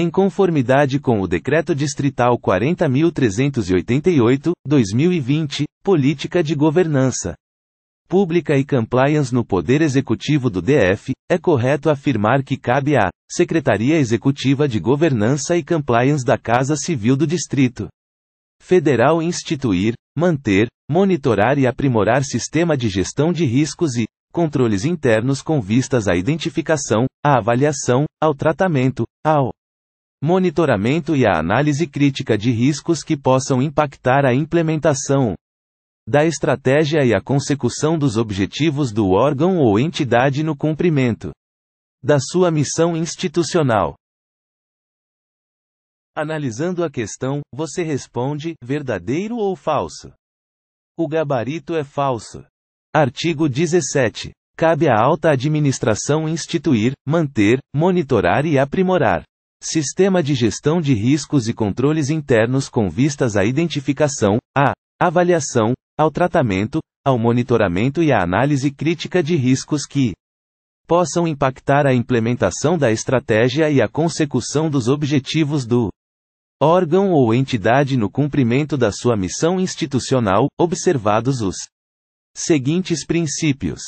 em conformidade com o Decreto Distrital 40.388, 2020, Política de Governança Pública e Compliance no Poder Executivo do DF, é correto afirmar que cabe à Secretaria Executiva de Governança e Compliance da Casa Civil do Distrito Federal instituir, manter, monitorar e aprimorar sistema de gestão de riscos e controles internos com vistas à identificação, à avaliação, ao tratamento, ao monitoramento e a análise crítica de riscos que possam impactar a implementação da estratégia e a consecução dos objetivos do órgão ou entidade no cumprimento da sua missão institucional. Analisando a questão, você responde: verdadeiro ou falso? O gabarito é falso. Artigo 17. Cabe à alta administração instituir, manter, monitorar e aprimorar Sistema de gestão de riscos e controles internos com vistas à identificação, à avaliação, ao tratamento, ao monitoramento e à análise crítica de riscos que possam impactar a implementação da estratégia e a consecução dos objetivos do órgão ou entidade no cumprimento da sua missão institucional, observados os seguintes princípios.